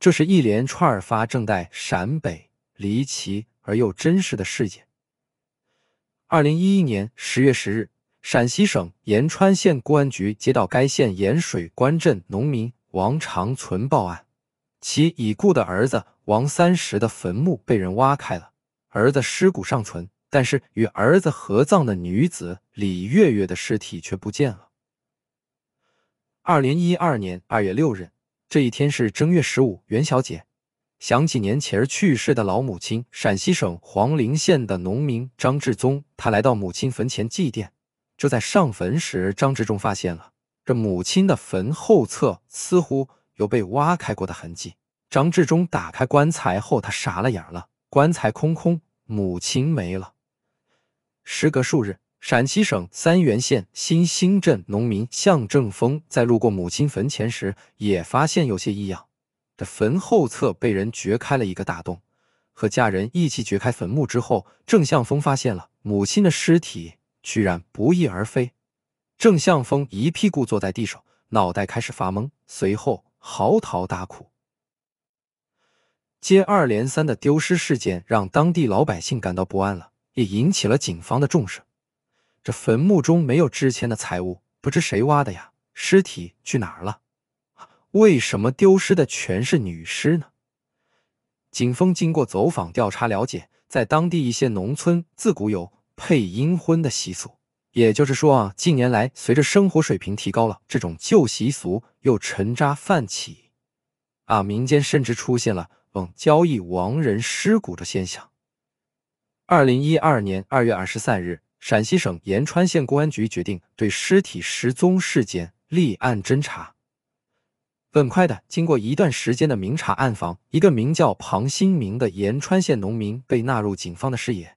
这是一连串发正在陕北离奇而又真实的事件。二零一一年十月十日，陕西省延川县公安局接到该县延水关镇农民王长存报案，其已故的儿子王三十的坟墓被人挖开了，儿子尸骨尚存，但是与儿子合葬的女子李月月的尸体却不见了。二零一二年二月六日。这一天是正月十五，袁小姐想起年前去世的老母亲，陕西省黄陵县的农民张志忠，他来到母亲坟前祭奠。就在上坟时，张志忠发现了这母亲的坟后侧似乎有被挖开过的痕迹。张志忠打开棺材后，他傻了眼了，棺材空空，母亲没了。时隔数日。陕西省三原县新兴镇农民向正峰在路过母亲坟前时，也发现有些异样。这坟后侧被人掘开了一个大洞。和家人一起掘开坟墓之后，郑向峰发现了母亲的尸体居然不翼而飞。郑向峰一屁股坐在地上，脑袋开始发懵，随后嚎啕大哭。接二连三的丢失事件让当地老百姓感到不安了，也引起了警方的重视。这坟墓中没有值钱的财物，不知谁挖的呀？尸体去哪儿了？为什么丢失的全是女尸呢？警方经过走访调查了解，在当地一些农村自古有配阴婚的习俗，也就是说啊，近年来随着生活水平提高了，这种旧习俗又沉渣泛起啊，民间甚至出现了嗯交易亡人尸骨的现象。二零一二年二月二十三日。陕西省延川县公安局决定对尸体失踪事件立案侦查。很快的，经过一段时间的明查暗访，一个名叫庞新明的延川县农民被纳入警方的视野。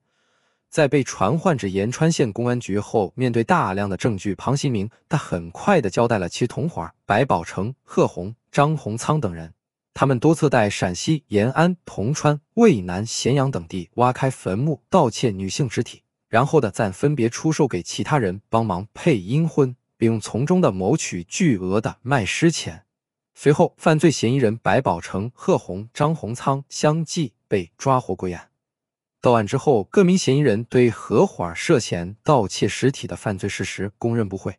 在被传唤至延川县公安局后，面对大量的证据，庞新明他很快的交代了其同伙白宝成、贺红、张洪仓等人。他们多次在陕西延安、铜川、渭南、咸阳等地挖开坟墓，盗窃女性尸体。然后的再分别出售给其他人帮忙配阴婚，并从中的谋取巨额的卖尸钱。随后，犯罪嫌疑人白宝成、贺红、张洪仓相继被抓获归案。到案之后，各名嫌疑人对合伙涉嫌盗窃尸体的犯罪事实供认不讳。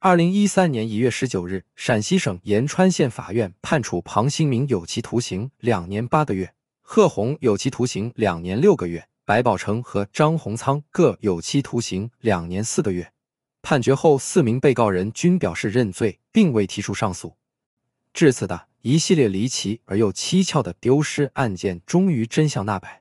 二零一三年一月十九日，陕西省延川县法院判处庞新明有期徒刑两年八个月，贺红有期徒刑两年六个月。白宝成和张洪仓各有期徒刑两年四个月。判决后，四名被告人均表示认罪，并未提出上诉。至此的一系列离奇而又蹊跷的丢失案件终于真相大白。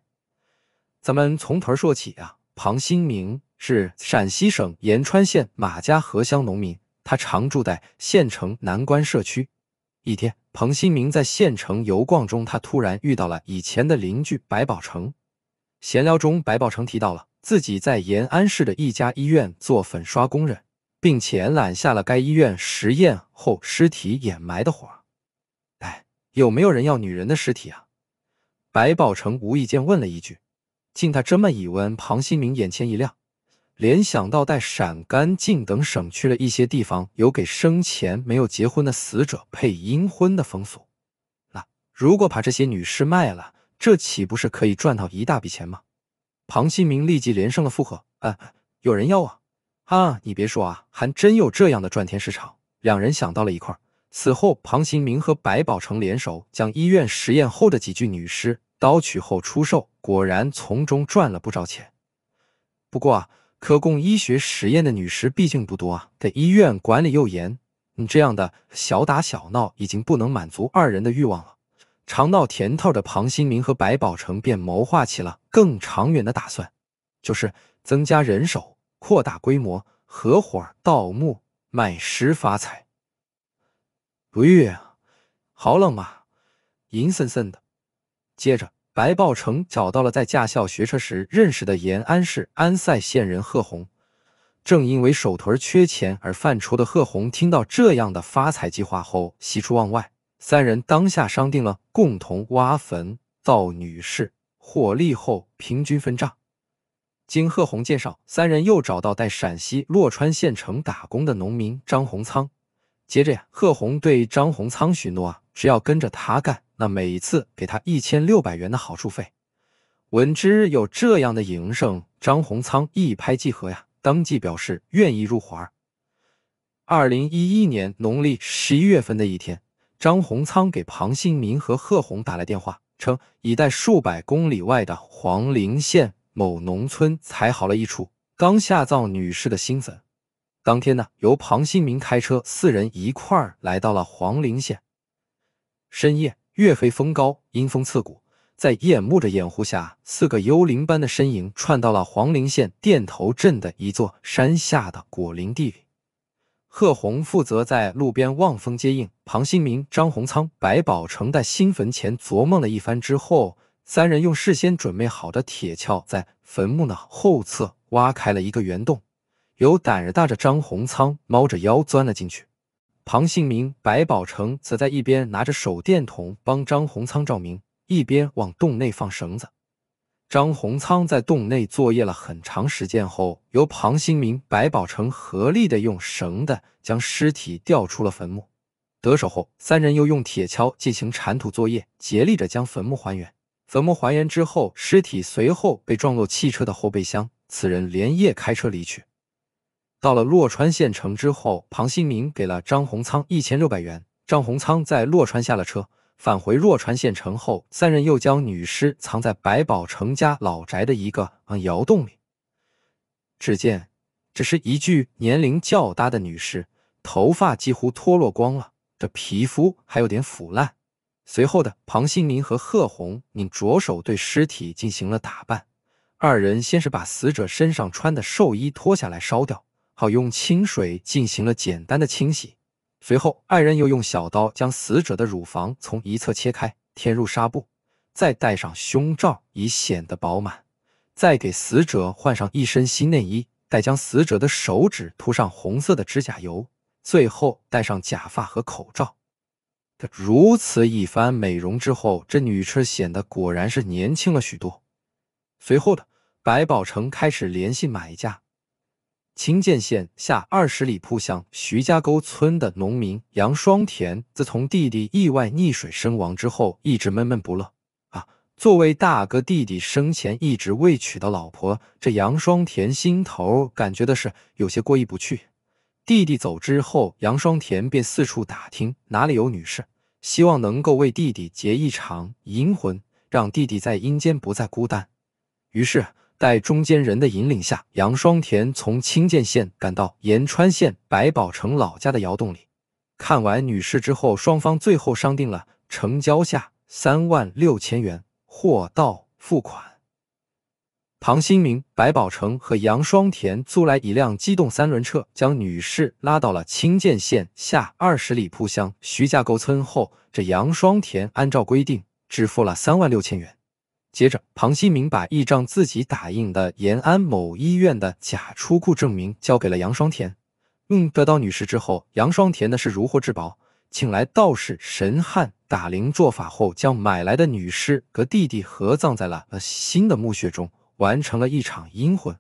咱们从头说起啊，庞新明是陕西省延川县马家河乡农民，他常住在县城南关社区。一天，庞新明在县城游逛中，他突然遇到了以前的邻居白宝成。闲聊中，白宝成提到了自己在延安市的一家医院做粉刷工人，并且揽下了该医院实验后尸体掩埋的活儿。哎，有没有人要女人的尸体啊？白宝成无意间问了一句。经他这么一问，庞新明眼前一亮，联想到带陕甘晋等省去了一些地方有给生前没有结婚的死者配阴婚的风俗。那如果把这些女尸卖了？这岂不是可以赚到一大笔钱吗？庞新明立即连声了附和：“啊，有人要啊！啊，你别说啊，还真有这样的赚钱市场。两人想到了一块此后，庞新明和白宝成联手将医院实验后的几具女尸盗取后出售，果然从中赚了不少钱。不过，啊，可供医学实验的女尸毕竟不多啊，在医院管理又严，你这样的小打小闹已经不能满足二人的欲望了。尝到甜头的庞新民和白宝成便谋划起了更长远的打算，就是增加人手、扩大规模，合伙盗墓卖尸发财。不热啊，好冷嘛，阴森森的。接着，白宝成找到了在驾校学车时认识的延安市安塞县人贺红。正因为手头缺钱而犯愁的贺红，听到这样的发财计划后，喜出望外。三人当下商定了共同挖坟盗女尸，火力后平均分账。经贺红介绍，三人又找到在陕西洛川县城打工的农民张洪仓。接着呀，贺红对张洪仓许诺，啊，只要跟着他干，那每次给他一千六百元的好处费。闻之有这样的营生，张洪仓一拍即合呀，当即表示愿意入伙。二零一一年农历十一月份的一天。张洪仓给庞新民和贺红打来电话，称已在数百公里外的黄陵县某农村采好了一处刚下葬女士的新坟。当天呢，由庞新民开车，四人一块儿来到了黄陵县。深夜，月黑风高，阴风刺骨，在夜幕的掩护下，四个幽灵般的身影窜到了黄陵县店头镇的一座山下的果林地里。贺红负责在路边望风接应，庞新明、张洪仓、白宝成在新坟前琢磨了一番之后，三人用事先准备好的铁锹在坟墓的后侧挖开了一个圆洞，有胆儿大的张洪仓猫着腰钻了进去，庞新明、白宝成则在一边拿着手电筒帮张洪仓照明，一边往洞内放绳子。张洪仓在洞内作业了很长时间后，由庞新明、白宝成合力的用绳的将尸体吊出了坟墓。得手后，三人又用铁锹进行铲土作业，竭力着将坟墓还原。坟墓还原之后，尸体随后被撞落汽车的后备箱。此人连夜开车离去。到了洛川县城之后，庞新明给了张洪仓一千六百元。张洪仓在洛川下了车。返回若川县城后，三人又将女尸藏在白宝成家老宅的一个窑洞里。只见，这是一具年龄较大的女尸，头发几乎脱落光了，这皮肤还有点腐烂。随后的庞新民和贺红你着手对尸体进行了打扮。二人先是把死者身上穿的寿衣脱下来烧掉，好用清水进行了简单的清洗。随后，爱人又用小刀将死者的乳房从一侧切开，填入纱布，再戴上胸罩，以显得饱满；再给死者换上一身新内衣，再将死者的手指涂上红色的指甲油，最后戴上假发和口罩。如此一番美容之后，这女尸显得果然是年轻了许多。随后的白宝成开始联系买家。清涧县下二十里铺乡徐家沟村的农民杨双田，自从弟弟意外溺水身亡之后，一直闷闷不乐。啊，作为大哥，弟弟生前一直未娶的老婆，这杨双田心头感觉的是有些过意不去。弟弟走之后，杨双田便四处打听哪里有女士，希望能够为弟弟结一场阴婚，让弟弟在阴间不再孤单。于是。在中间人的引领下，杨双田从清涧县赶到延川县白宝城老家的窑洞里，看完女士之后，双方最后商定了成交价三万六千元，货到付款。庞新明、白宝成和杨双田租来一辆机动三轮车，将女士拉到了清涧县下二十里铺乡徐家沟村后，这杨双田按照规定支付了三万六千元。接着，庞新明把一张自己打印的延安某医院的假出库证明交给了杨双田。嗯，得到女尸之后，杨双田的是如获至宝，请来道士、神汉打灵做法后，将买来的女尸和弟弟合葬在了新的墓穴中，完成了一场阴婚。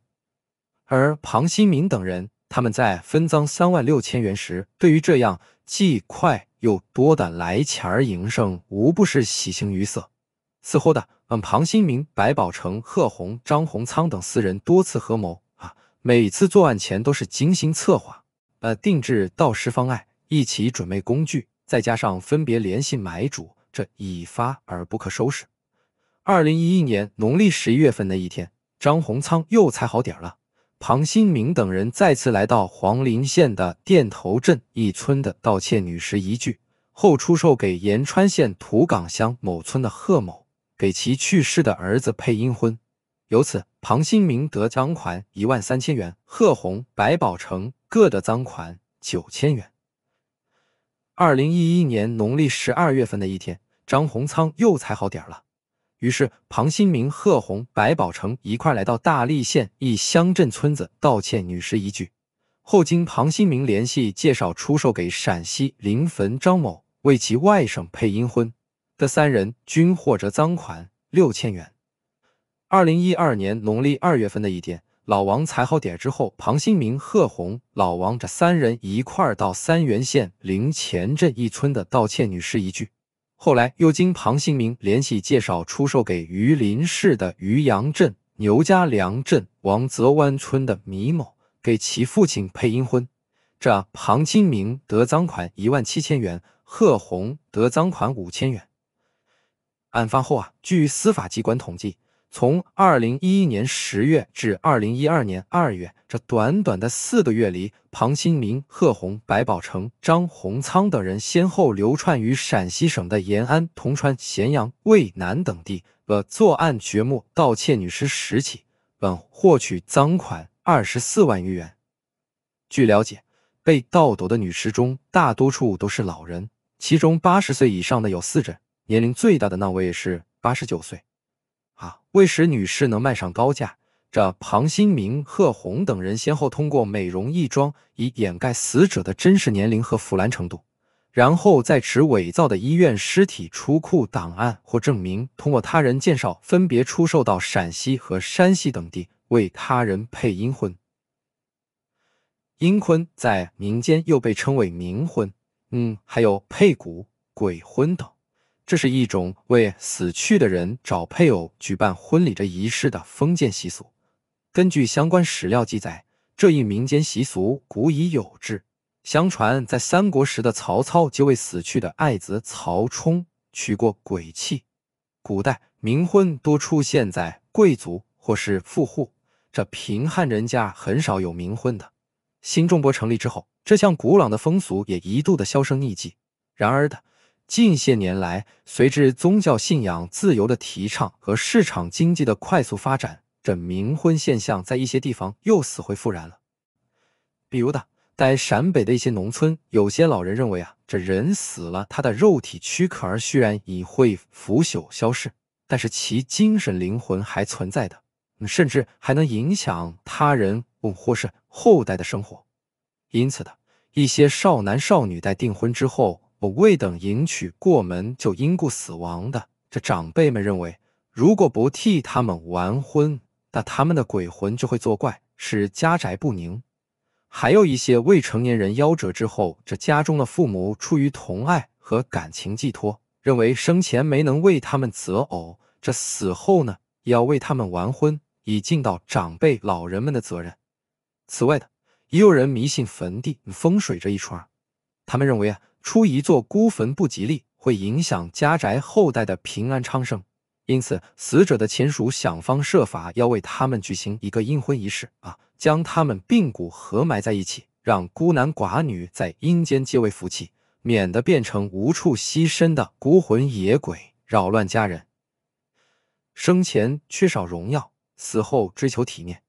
而庞新明等人，他们在分赃三万六千元时，对于这样既快又多的来钱儿营生，无不是喜形于色，似乎的。庞新明、白宝成、贺红、张洪仓等四人多次合谋啊，每次作案前都是精心策划，呃，定制盗尸方案，一起准备工具，再加上分别联系买主，这一发而不可收拾。二零一一年农历十一月份的一天，张洪仓又踩好点儿了，庞新明等人再次来到黄陵县的店头镇一村的盗窃女尸一具，后出售给延川县土岗乡某村的贺某。给其去世的儿子配阴婚，由此庞新明得赃款一万三千元，贺红、白宝成各得赃款九千元。二零一一年农历十二月份的一天，张洪仓又踩好点了，于是庞新明、贺红、白宝成一块来到大荔县一乡镇村子道歉女尸一具，后经庞新明联系介绍出售给陕西临汾张某为其外甥配阴婚。这三人均获赃款六千元。二零一二年农历二月份的一天，老王踩好点之后，庞新明、贺红、老王这三人一块儿到三原县灵前镇一村的道歉女尸一具。后来又经庞新明联系介绍，出售给榆林市的榆阳镇牛家梁镇王泽湾村的米某，给其父亲配阴婚。这庞新明得赃款一万七千元，贺红得赃款五千元。案发后啊，据司法机关统计，从二零一一年十月至二零一二年二月这短短的四个月里，庞新明、贺红、白宝成、张洪仓等人先后流窜于陕西省的延安、铜川、咸阳、渭南等地，呃，作案掘墓盗窃女尸十起，本获取赃款二十四万余元。据了解，被盗夺的女尸中，大多数都是老人，其中八十岁以上的有四人。年龄最大的那位是八十九岁，啊，为使女士能卖上高价，这庞新明、贺红等人先后通过美容、义装以掩盖死者的真实年龄和腐烂程度，然后再持伪造的医院尸体出库档案或证明，通过他人介绍，分别出售到陕西和山西等地，为他人配阴婚。阴婚在民间又被称为冥婚，嗯，还有配骨、鬼婚等。这是一种为死去的人找配偶、举办婚礼的仪式的封建习俗。根据相关史料记载，这一民间习俗古已有之。相传，在三国时的曹操就为死去的爱子曹冲娶过鬼妻。古代冥婚多出现在贵族或是富户，这贫寒人家很少有冥婚的。新中国成立之后，这项古老的风俗也一度的销声匿迹。然而的。近些年来，随着宗教信仰自由的提倡和市场经济的快速发展，这冥婚现象在一些地方又死灰复燃了。比如的，在陕北的一些农村，有些老人认为啊，这人死了，他的肉体躯壳儿虽然已会腐朽消逝，但是其精神灵魂还存在的，甚至还能影响他人或是后代的生活。因此的，一些少男少女在订婚之后。我未等迎娶过门就因故死亡的，这长辈们认为，如果不替他们完婚，那他们的鬼魂就会作怪，使家宅不宁。还有一些未成年人夭折之后，这家中的父母出于疼爱和感情寄托，认为生前没能为他们择偶，这死后呢，也要为他们完婚，以尽到长辈老人们的责任。此外的，也有人迷信坟地风水这一串，他们认为啊。出一座孤坟不吉利，会影响家宅后代的平安昌盛。因此，死者的亲属想方设法要为他们举行一个阴婚仪式啊，将他们髌骨合埋在一起，让孤男寡女在阴间皆为福气，免得变成无处栖身的孤魂野鬼，扰乱家人。生前缺少荣耀，死后追求体面。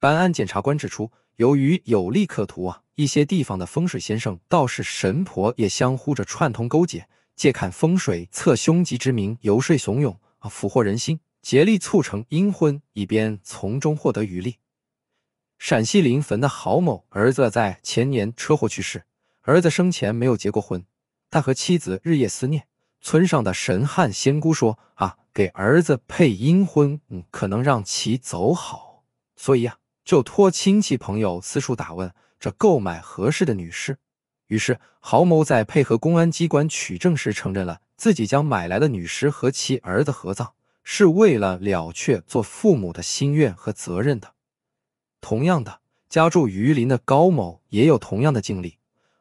办案检察官指出，由于有利可图啊。一些地方的风水先生、道士、神婆也相互着串通勾结，借看风水、测凶吉之名游说怂恿，啊，俘获人心，竭力促成阴婚，以便从中获得余利。陕西临汾的郝某儿子在前年车祸去世，儿子生前没有结过婚，他和妻子日夜思念。村上的神汉仙姑说：“啊，给儿子配阴婚，嗯，可能让其走好。”所以呀，就托亲戚朋友四处打问。这购买合适的女尸，于是郝某在配合公安机关取证时，承认了自己将买来的女尸和其儿子合葬，是为了了却做父母的心愿和责任的。同样的，家住榆林的高某也有同样的经历。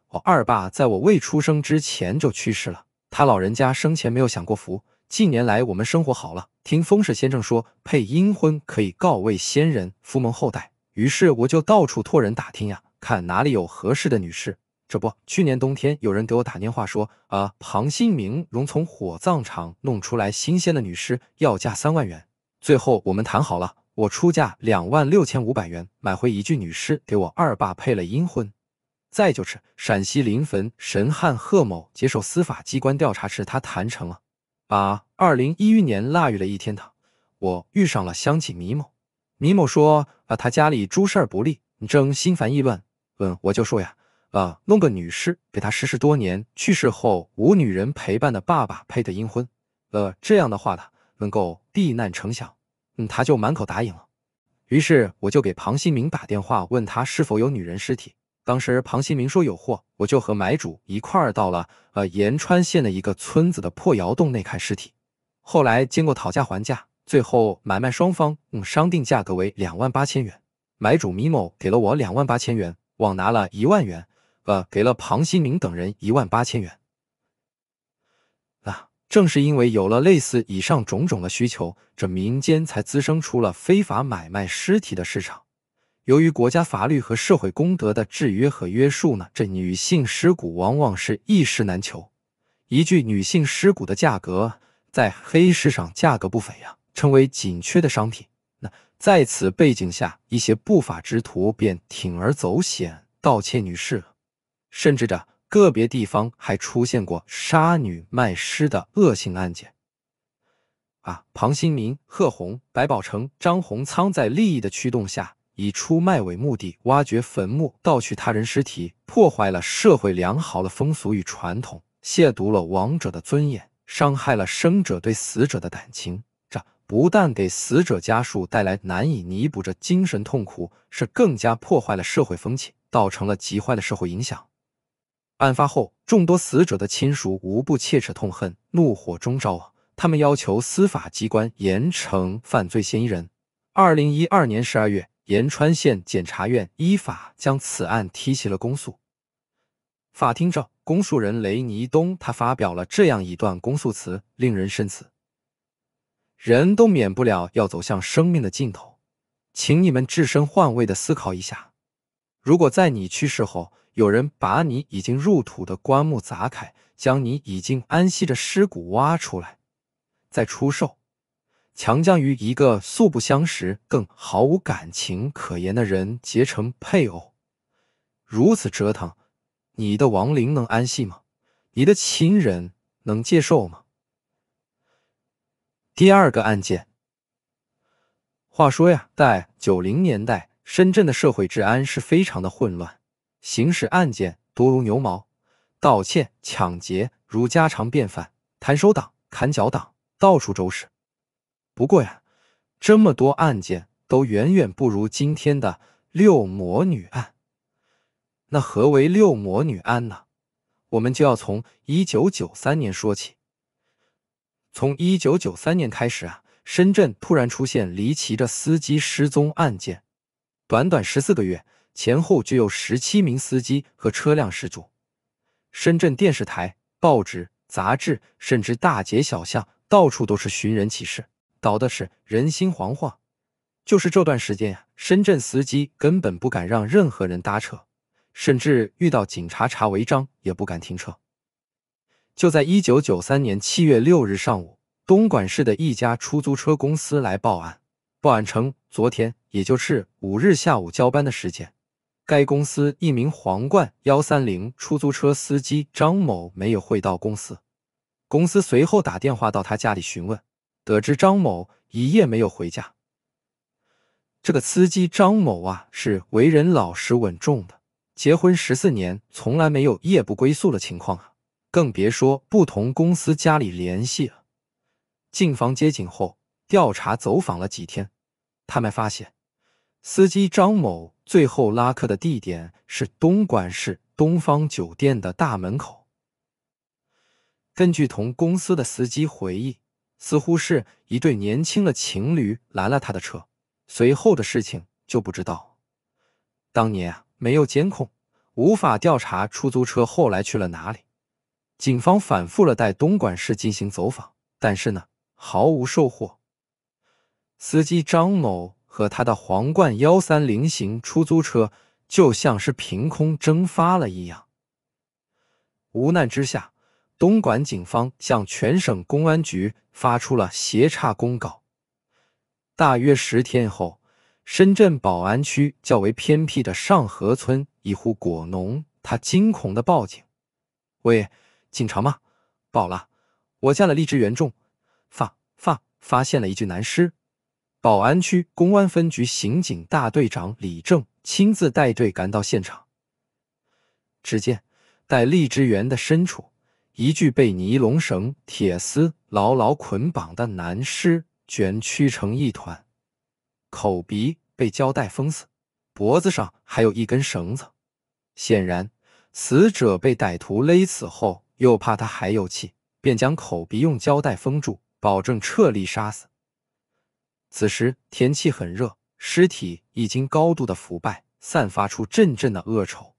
我二爸在我未出生之前就去世了，他老人家生前没有享过福。近年来我们生活好了，听风水先生说配阴婚可以告慰先人，福蒙后代，于是我就到处托人打听呀。看哪里有合适的女士。这不，去年冬天有人给我打电话说，啊，庞新明从火葬场弄出来新鲜的女尸，要价三万元。最后我们谈好了，我出价两万六千五百元买回一具女尸，给我二爸配了阴婚。再就是陕西临汾神汉贺某接受司法机关调查时，他谈成了。把二零一一年腊月的一天，他我遇上了乡亲米某，米某说，啊，他家里诸事不利，正心烦意乱。嗯，我就说呀，啊，弄个女尸给他失世多年、去世后无女人陪伴的爸爸配的阴婚，呃，这样的话呢，能够避难成祥。嗯，他就满口答应了。于是我就给庞新明打电话，问他是否有女人尸体。当时庞新明说有货，我就和买主一块儿到了呃延川县的一个村子的破窑洞内看尸体。后来经过讨价还价，最后买卖双方嗯商定价格为两万八千元，买主米某给了我两万八千元。往拿了一万元，呃，给了庞新明等人一万八千元。啊，正是因为有了类似以上种种的需求，这民间才滋生出了非法买卖尸体的市场。由于国家法律和社会公德的制约和约束呢，这女性尸骨往往是一尸难求，一具女性尸骨的价格在黑市上价格不菲呀，成为紧缺的商品。在此背景下，一些不法之徒便铤而走险盗窃女尸了，甚至着个别地方还出现过杀女卖尸的恶性案件。啊，庞新民、贺红、白宝成、张洪仓在利益的驱动下，以出卖为目的挖掘坟墓、盗取他人尸体，破坏了社会良好的风俗与传统，亵渎了亡者的尊严，伤害了生者对死者的感情。不但给死者家属带来难以弥补的精神痛苦，是更加破坏了社会风气，造成了极坏的社会影响。案发后，众多死者的亲属无不切齿痛恨、怒火中烧，他们要求司法机关严惩犯罪嫌疑人。二零一二年十二月，延川县检察院依法将此案提起了公诉。法庭上，公诉人雷尼东他发表了这样一段公诉词，令人深思。人都免不了要走向生命的尽头，请你们置身换位的思考一下：如果在你去世后，有人把你已经入土的棺木砸开，将你已经安息的尸骨挖出来，再出售，强将与一个素不相识、更毫无感情可言的人结成配偶，如此折腾，你的亡灵能安息吗？你的亲人能接受吗？第二个案件。话说呀，在九零年代，深圳的社会治安是非常的混乱，刑事案件多如牛毛，盗窃、抢劫如家常便饭，弹手党、砍脚党到处都是。不过呀，这么多案件都远远不如今天的六魔女案。那何为六魔女案呢？我们就要从一九九三年说起。从一九九三年开始啊，深圳突然出现离奇的司机失踪案件，短短十四个月前后就有十七名司机和车辆失踪。深圳电视台、报纸、杂志，甚至大街小巷，到处都是寻人启事，搞的是人心惶惶。就是这段时间呀，深圳司机根本不敢让任何人搭车，甚至遇到警察查违章也不敢停车。就在一九九三年七月六日上午，东莞市的一家出租车公司来报案。报案称，昨天，也就是五日下午交班的时间，该公司一名皇冠幺三零出租车司机张某没有回到公司。公司随后打电话到他家里询问，得知张某一夜没有回家。这个司机张某啊，是为人老实稳重的，结婚十四年，从来没有夜不归宿的情况啊。更别说不同公司家里联系了。进房接警后，调查走访了几天，他们发现司机张某最后拉客的地点是东莞市东方酒店的大门口。根据同公司的司机回忆，似乎是一对年轻的情侣拦了他的车，随后的事情就不知道。当年啊，没有监控，无法调查出租车后来去了哪里。警方反复了在东莞市进行走访，但是呢，毫无收获。司机张某和他的皇冠幺三零型出租车就像是凭空蒸发了一样。无奈之下，东莞警方向全省公安局发出了协查公告。大约十天后，深圳宝安区较为偏僻的上河村一户果农，他惊恐的报警，喂。警察吗？报了。我家的荔枝园中，发发发现了一具男尸。宝安区公安分局刑警大队长李正亲自带队赶到现场。只见在荔枝园的深处，一具被尼龙绳、铁丝牢牢捆绑的男尸卷曲成一团，口鼻被胶带封死，脖子上还有一根绳子。显然，死者被歹徒勒死后。又怕他还有气，便将口鼻用胶带封住，保证彻底杀死。此时天气很热，尸体已经高度的腐败，散发出阵阵的恶臭。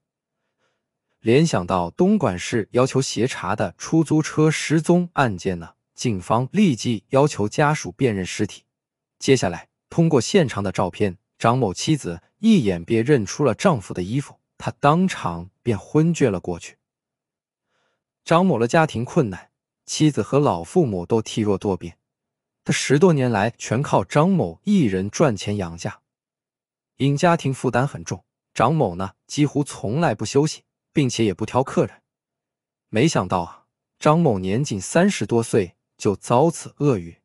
联想到东莞市要求协查的出租车失踪案件呢，警方立即要求家属辨认尸体。接下来，通过现场的照片，张某妻子一眼便认出了丈夫的衣服，她当场便昏厥了过去。张某的家庭困难，妻子和老父母都体弱多病，他十多年来全靠张某一人赚钱养家，因家庭负担很重，张某呢几乎从来不休息，并且也不挑客人。没想到啊，张某年仅三十多岁就遭此厄运。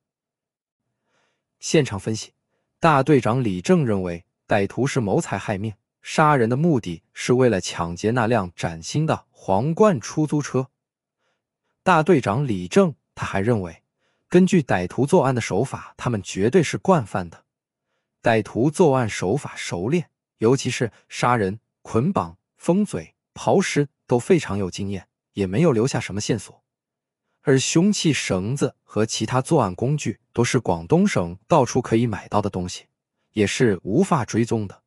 现场分析，大队长李正认为，歹徒是谋财害命，杀人的目的是为了抢劫那辆崭新的皇冠出租车。大队长李正，他还认为，根据歹徒作案的手法，他们绝对是惯犯的。歹徒作案手法熟练，尤其是杀人、捆绑、封嘴、刨尸都非常有经验，也没有留下什么线索。而凶器、绳子和其他作案工具都是广东省到处可以买到的东西，也是无法追踪的。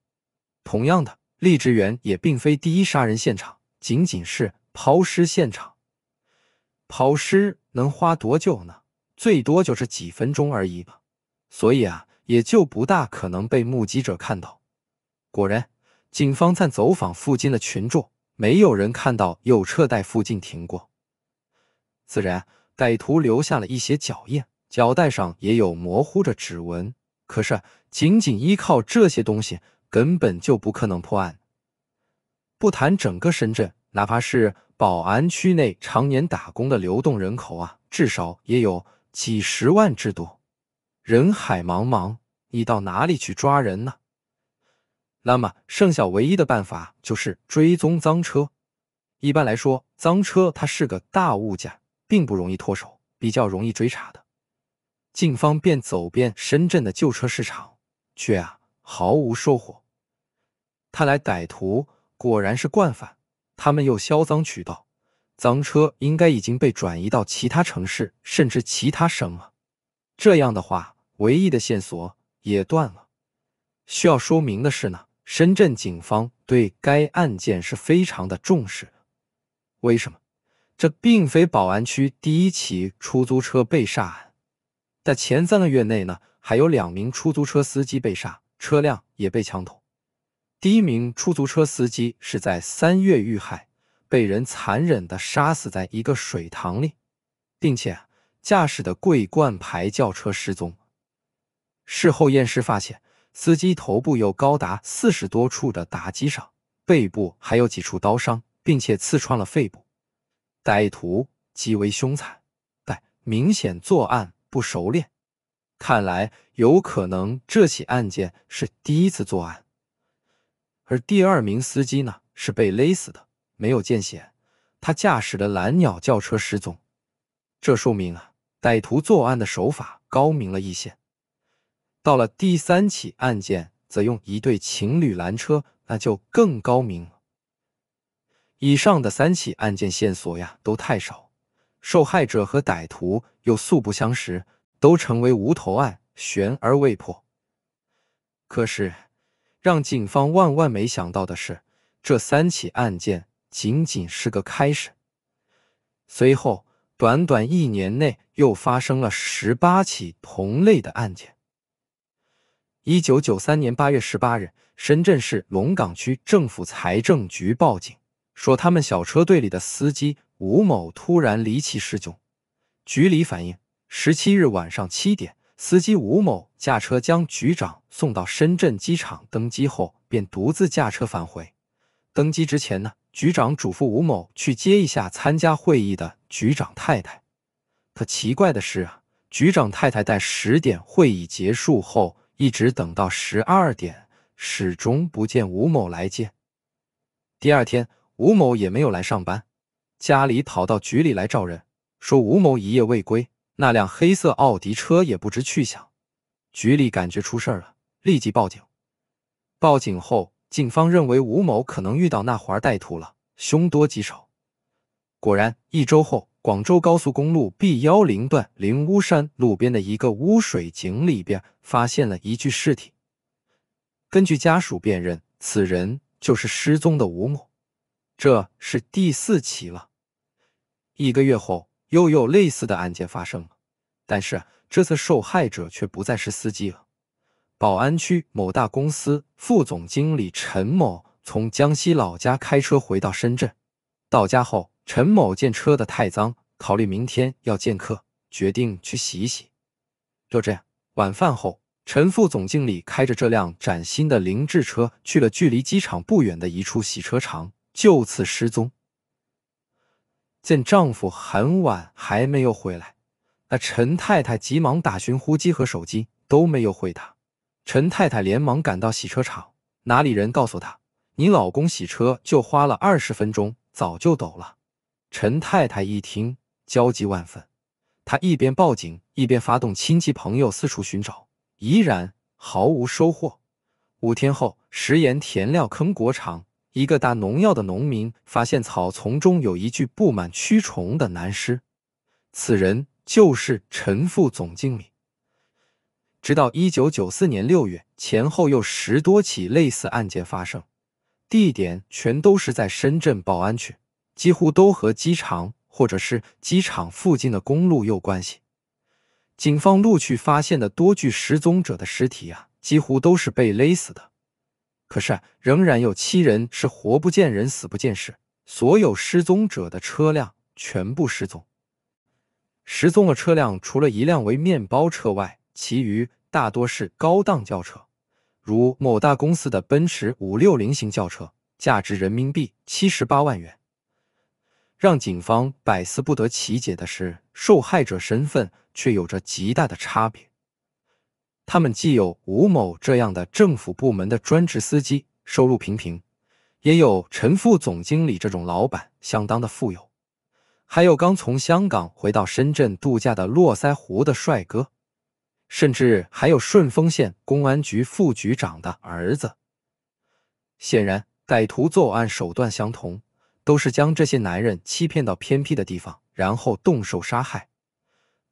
同样的，荔枝园也并非第一杀人现场，仅仅是抛尸现场。跑尸能花多久呢？最多就是几分钟而已吧，所以啊，也就不大可能被目击者看到。果然，警方在走访附近的群众，没有人看到有车在附近停过。自然，歹徒留下了一些脚印，脚带上也有模糊的指纹。可是，仅仅依靠这些东西，根本就不可能破案。不谈整个深圳。哪怕是宝安区内常年打工的流动人口啊，至少也有几十万之多。人海茫茫，你到哪里去抓人呢？那么剩下唯一的办法就是追踪赃车。一般来说，赃车它是个大物件，并不容易脱手，比较容易追查的。警方便走遍深圳的旧车市场，却啊毫无收获。他来歹徒果然是惯犯。他们又销赃渠道，赃车应该已经被转移到其他城市，甚至其他省了。这样的话，唯一的线索也断了。需要说明的是呢，深圳警方对该案件是非常的重视的。为什么？这并非宝安区第一起出租车被杀案，在前三个月内呢，还有两名出租车司机被杀，车辆也被抢走。第一名出租车司机是在三月遇害，被人残忍地杀死在一个水塘里，并且驾驶的桂冠牌轿车失踪。事后验尸发现，司机头部有高达四十多处的打击伤，背部还有几处刀伤，并且刺穿了肺部。歹徒极为凶残，但明显作案不熟练，看来有可能这起案件是第一次作案。而第二名司机呢，是被勒死的，没有见血。他驾驶的蓝鸟轿车失踪，这说明啊，歹徒作案的手法高明了一些。到了第三起案件，则用一对情侣拦车，那就更高明了。以上的三起案件线索呀，都太少，受害者和歹徒又素不相识，都成为无头案，悬而未破。可是。让警方万万没想到的是，这三起案件仅仅是个开始。随后，短短一年内又发生了十八起同类的案件。一九九三年八月十八日，深圳市龙岗区政府财政局报警说，他们小车队里的司机吴某突然离奇失踪。局里反映，十七日晚上七点。司机吴某驾车将局长送到深圳机场登机后，便独自驾车返回。登机之前呢，局长嘱咐吴某去接一下参加会议的局长太太。可奇怪的是啊，局长太太在十点会议结束后，一直等到十二点，始终不见吴某来接。第二天，吴某也没有来上班，家里跑到局里来找人，说吴某一夜未归。那辆黑色奥迪车也不知去向，局里感觉出事儿了，立即报警。报警后，警方认为吴某可能遇到那伙儿歹徒了，凶多吉少。果然，一周后，广州高速公路 B 幺零段灵乌山路边的一个污水井里边发现了一具尸体。根据家属辨认，此人就是失踪的吴某。这是第四起了。一个月后。又有类似的案件发生了，但是这次受害者却不再是司机了。宝安区某大公司副总经理陈某从江西老家开车回到深圳，到家后，陈某见车的太脏，考虑明天要见客，决定去洗一洗。就这样，晚饭后，陈副总经理开着这辆崭新的凌志车去了距离机场不远的一处洗车场，就此失踪。见丈夫很晚还没有回来，那陈太太急忙打寻呼机和手机，都没有回答。陈太太连忙赶到洗车场，哪里人告诉她：“你老公洗车就花了二十分钟，早就走了。”陈太太一听，焦急万分，她一边报警，一边发动亲戚朋友四处寻找，依然毫无收获。五天后，食盐填料坑国长。一个打农药的农民发现草丛中有一具布满蛆虫的男尸，此人就是陈副总经理。直到1994年6月前后，又十多起类似案件发生，地点全都是在深圳宝安区，几乎都和机场或者是机场附近的公路有关系。警方陆续发现的多具失踪者的尸体啊，几乎都是被勒死的。可是，仍然有七人是活不见人，死不见尸。所有失踪者的车辆全部失踪。失踪的车辆除了一辆为面包车外，其余大多是高档轿车，如某大公司的奔驰五六零型轿车，价值人民币七十八万元。让警方百思不得其解的是，受害者身份却有着极大的差别。他们既有吴某这样的政府部门的专职司机，收入平平，也有陈副总经理这种老板相当的富有，还有刚从香港回到深圳度假的络腮胡的帅哥，甚至还有顺风县公安局副局长的儿子。显然，歹徒作案手段相同，都是将这些男人欺骗到偏僻的地方，然后动手杀害。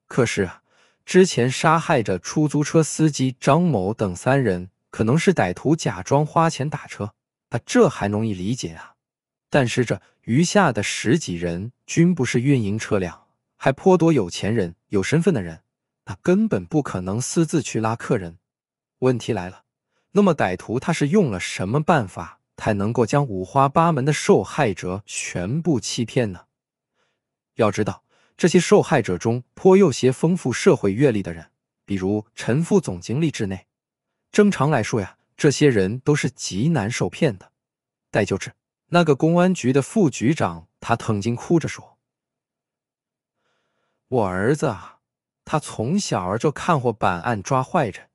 可是啊。之前杀害着出租车司机张某等三人，可能是歹徒假装花钱打车。啊，这还容易理解啊。但是这余下的十几人均不是运营车辆，还颇多有钱人、有身份的人，那根本不可能私自去拉客人。问题来了，那么歹徒他是用了什么办法，才能够将五花八门的受害者全部欺骗呢？要知道。这些受害者中颇有些丰富社会阅历的人，比如陈副总经理之内。正常来说呀，这些人都是极难受骗的。待救治，那个公安局的副局长，他曾经哭着说：“我儿子啊，他从小儿就看过办案抓坏人，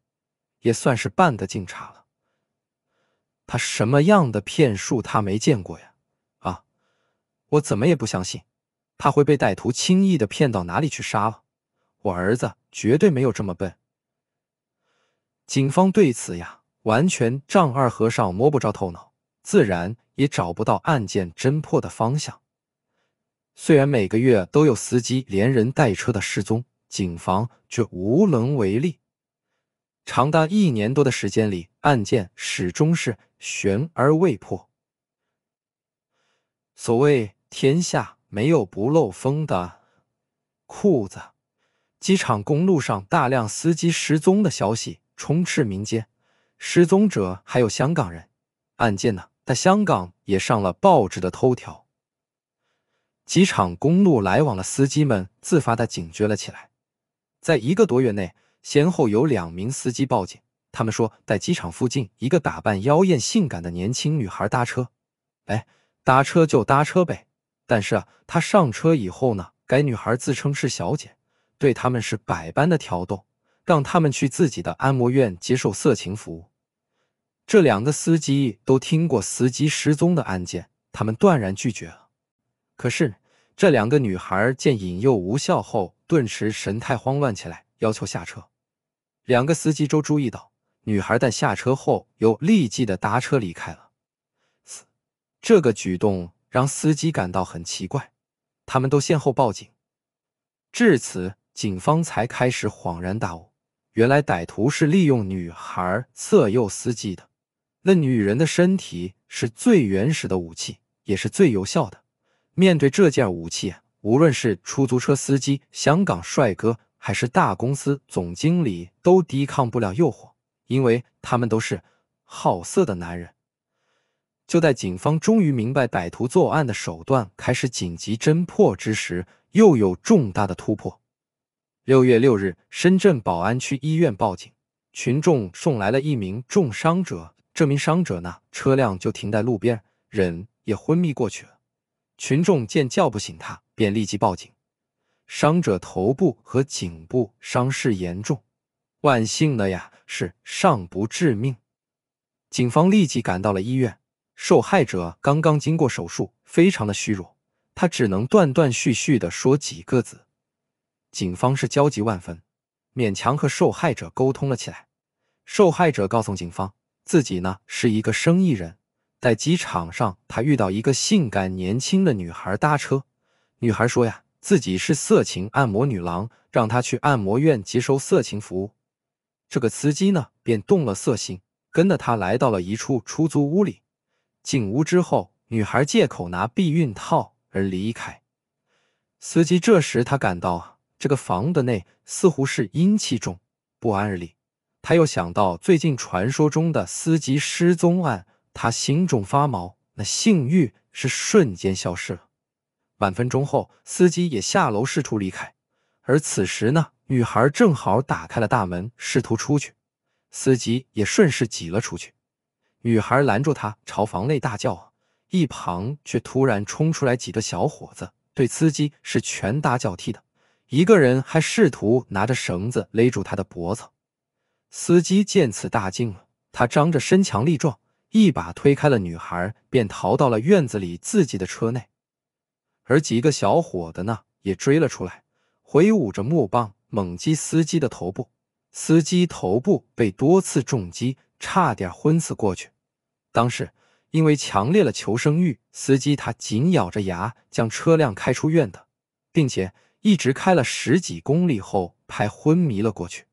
也算是半个警察了。他什么样的骗术他没见过呀？啊，我怎么也不相信。”他会被歹徒轻易的骗到哪里去杀了？我儿子绝对没有这么笨。警方对此呀，完全丈二和尚摸不着头脑，自然也找不到案件侦破的方向。虽然每个月都有司机连人带车的失踪，警方却无能为力。长达一年多的时间里，案件始终是悬而未破。所谓天下。没有不漏风的裤子。机场公路上大量司机失踪的消息充斥民间，失踪者还有香港人，案件呢在香港也上了报纸的头条。机场公路来往的司机们自发的警觉了起来，在一个多月内，先后有两名司机报警，他们说在机场附近，一个打扮妖艳性感的年轻女孩搭车。哎，搭车就搭车呗。但是啊，他上车以后呢，该女孩自称是小姐，对他们是百般的挑逗，让他们去自己的按摩院接受色情服务。这两个司机都听过司机失踪的案件，他们断然拒绝了。可是这两个女孩见引诱无效后，顿时神态慌乱起来，要求下车。两个司机都注意到，女孩在下车后又立即的搭车离开了。这个举动。让司机感到很奇怪，他们都先后报警。至此，警方才开始恍然大悟，原来歹徒是利用女孩色诱司机的。那女人的身体是最原始的武器，也是最有效的。面对这件武器，无论是出租车司机、香港帅哥，还是大公司总经理，都抵抗不了诱惑，因为他们都是好色的男人。就在警方终于明白歹徒作案的手段，开始紧急侦破之时，又有重大的突破。六月六日，深圳宝安区医院报警，群众送来了一名重伤者。这名伤者呢，车辆就停在路边，人也昏迷过去了。群众见叫不醒他，便立即报警。伤者头部和颈部伤势严重，万幸的呀是尚不致命。警方立即赶到了医院。受害者刚刚经过手术，非常的虚弱，他只能断断续续的说几个字。警方是焦急万分，勉强和受害者沟通了起来。受害者告诉警方，自己呢是一个生意人，在机场上他遇到一个性感年轻的女孩搭车，女孩说呀自己是色情按摩女郎，让她去按摩院接受色情服务。这个司机呢便动了色心，跟着他来到了一处出租屋里。进屋之后，女孩借口拿避孕套而离开。司机这时他感到这个房子内似乎是阴气重，不安而立。他又想到最近传说中的司机失踪案，他心中发毛，那性欲是瞬间消失了。晚分钟后，司机也下楼试图离开，而此时呢，女孩正好打开了大门，试图出去，司机也顺势挤了出去。女孩拦住他，朝房内大叫。一旁却突然冲出来几个小伙子，对司机是拳打脚踢的。一个人还试图拿着绳子勒住他的脖子。司机见此大惊了，他张着身强力壮，一把推开了女孩，便逃到了院子里自己的车内。而几个小伙子呢，也追了出来，挥舞着木棒猛击司机的头部。司机头部被多次重击。差点昏死过去。当时因为强烈的求生欲，司机他紧咬着牙将车辆开出院的，并且一直开了十几公里后还昏迷了过去。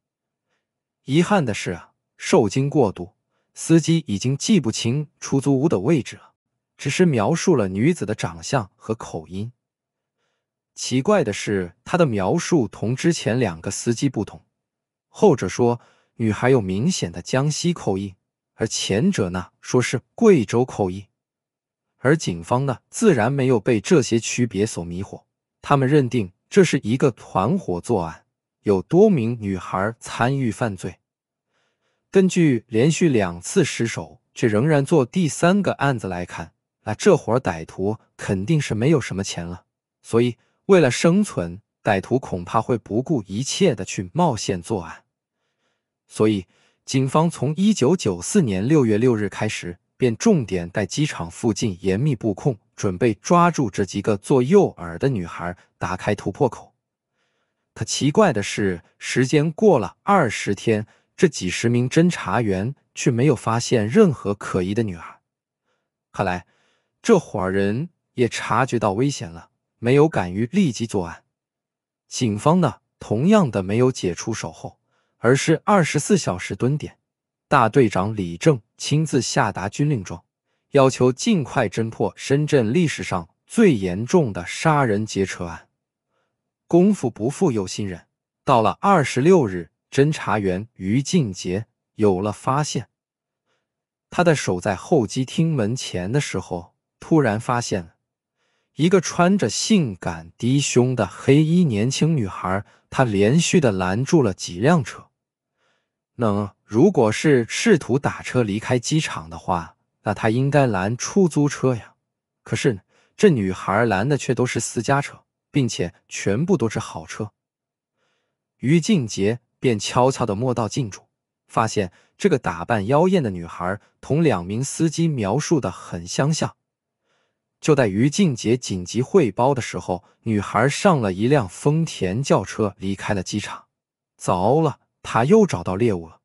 遗憾的是啊，受惊过度，司机已经记不清出租屋的位置了，只是描述了女子的长相和口音。奇怪的是，他的描述同之前两个司机不同，后者说。女孩有明显的江西口音，而前者呢，说是贵州口音。而警方呢，自然没有被这些区别所迷惑，他们认定这是一个团伙作案，有多名女孩参与犯罪。根据连续两次失手却仍然做第三个案子来看，那这伙歹徒肯定是没有什么钱了，所以为了生存，歹徒恐怕会不顾一切的去冒险作案。所以，警方从一九九四年六月六日开始，便重点在机场附近严密布控，准备抓住这几个做诱饵的女孩，打开突破口。可奇怪的是，时间过了二十天，这几十名侦查员却没有发现任何可疑的女孩。看来，这伙人也察觉到危险了，没有敢于立即作案。警方呢，同样的没有解除守候。而是二十四小时蹲点，大队长李正亲自下达军令状，要求尽快侦破深圳历史上最严重的杀人劫车案。功夫不负有心人，到了二十六日，侦查员于俊杰有了发现。他的守在候机厅门前的时候，突然发现一个穿着性感低胸的黑衣年轻女孩，她连续的拦住了几辆车。那如果是试图打车离开机场的话，那他应该拦出租车呀。可是这女孩拦的却都是私家车，并且全部都是豪车。于静杰便悄悄地摸到近处，发现这个打扮妖艳的女孩同两名司机描述的很相像。就在于静杰紧急汇报的时候，女孩上了一辆丰田轿车离开了机场。糟了！他又找到猎物了。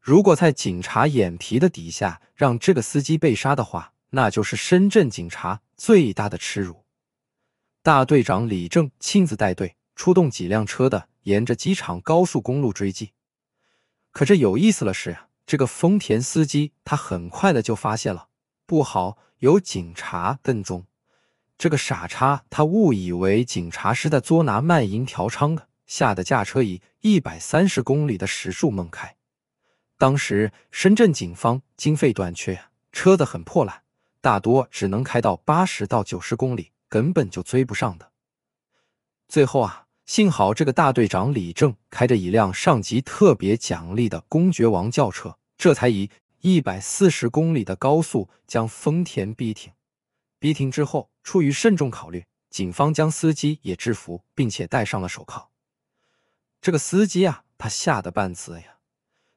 如果在警察眼皮的底下让这个司机被杀的话，那就是深圳警察最大的耻辱。大队长李正亲自带队，出动几辆车的，沿着机场高速公路追击。可这有意思了，是啊，这个丰田司机他很快的就发现了，不好，有警察跟踪。这个傻叉他误以为警察是在捉拿卖淫嫖娼的。吓得驾车以一百三十公里的时速猛开。当时深圳警方经费短缺，车子很破烂，大多只能开到八十到九十公里，根本就追不上的。最后啊，幸好这个大队长李正开着一辆上级特别奖励的公爵王轿车，这才以一百四十公里的高速将丰田逼停。逼停之后，出于慎重考虑，警方将司机也制服，并且戴上了手铐。这个司机啊，他吓得半死呀！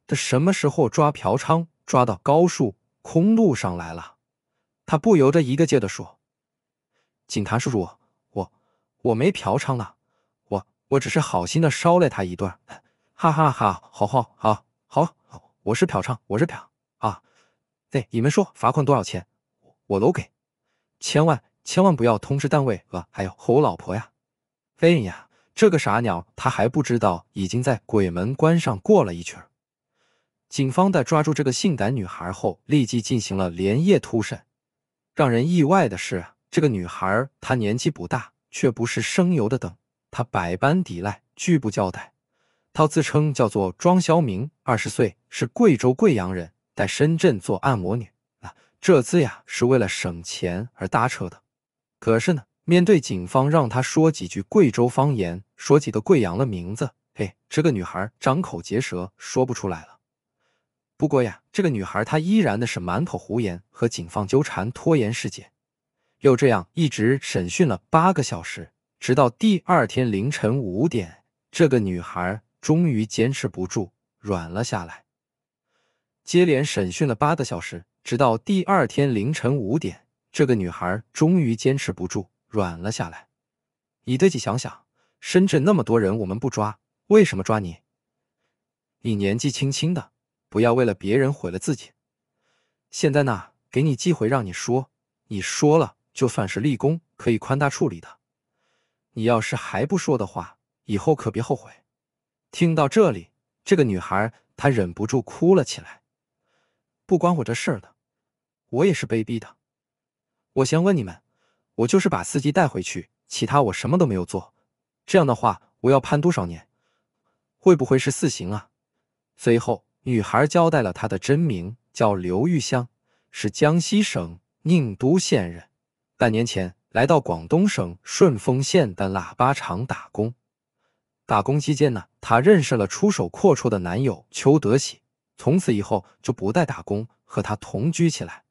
他什么时候抓嫖娼抓到高树空路上来了？他不由得一个劲的说：“警察叔叔，我我我没嫖娼呢，我我只是好心的捎了他一段。”哈哈哈！好好好好好，我是嫖娼，我是嫖啊！对，你们说罚款多少钱？我都给。千万千万不要通知单位啊！还有和我老婆呀，哎呀！”这个傻鸟，他还不知道已经在鬼门关上过了一圈警方在抓住这个性感女孩后，立即进行了连夜突审。让人意外的是，这个女孩她年纪不大，却不是声油的灯。她百般抵赖，拒不交代。她自称叫做庄肖明，二十岁，是贵州贵阳人，在深圳做按摩女。啊，这次呀，是为了省钱而搭车的。可是呢？面对警方，让他说几句贵州方言，说几个贵阳的名字。嘿，这个女孩张口结舌，说不出来了。不过呀，这个女孩她依然的是满口胡言，和警方纠缠拖延时间，又这样一直审讯了八个小时，直到第二天凌晨五点，这个女孩终于坚持不住，软了下来。接连审讯了八个小时，直到第二天凌晨五点，这个女孩终于坚持不住。软了下来，你自己想想，深圳那么多人，我们不抓，为什么抓你？你年纪轻轻的，不要为了别人毁了自己。现在呢，给你机会让你说，你说了就算是立功，可以宽大处理的。你要是还不说的话，以后可别后悔。听到这里，这个女孩她忍不住哭了起来。不关我这事儿的，我也是被逼的。我先问你们。我就是把司机带回去，其他我什么都没有做。这样的话，我要判多少年？会不会是死刑啊？随后，女孩交代了他的真名叫刘玉香，是江西省宁都县人。半年前来到广东省顺丰县的喇叭厂打工。打工期间呢，她认识了出手阔绰的男友邱德喜，从此以后就不带打工，和他同居起来。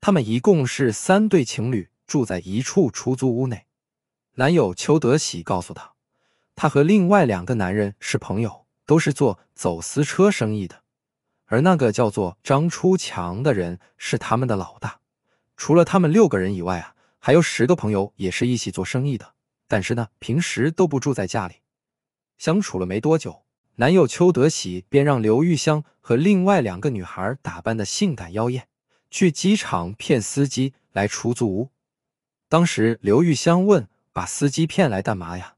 他们一共是三对情侣。住在一处出租屋内，男友邱德喜告诉她，他和另外两个男人是朋友，都是做走私车生意的，而那个叫做张初强的人是他们的老大。除了他们六个人以外啊，还有十个朋友也是一起做生意的，但是呢，平时都不住在家里。相处了没多久，男友邱德喜便让刘玉香和另外两个女孩打扮的性感妖艳，去机场骗司机来出租屋。当时刘玉香问：“把司机骗来干嘛呀？”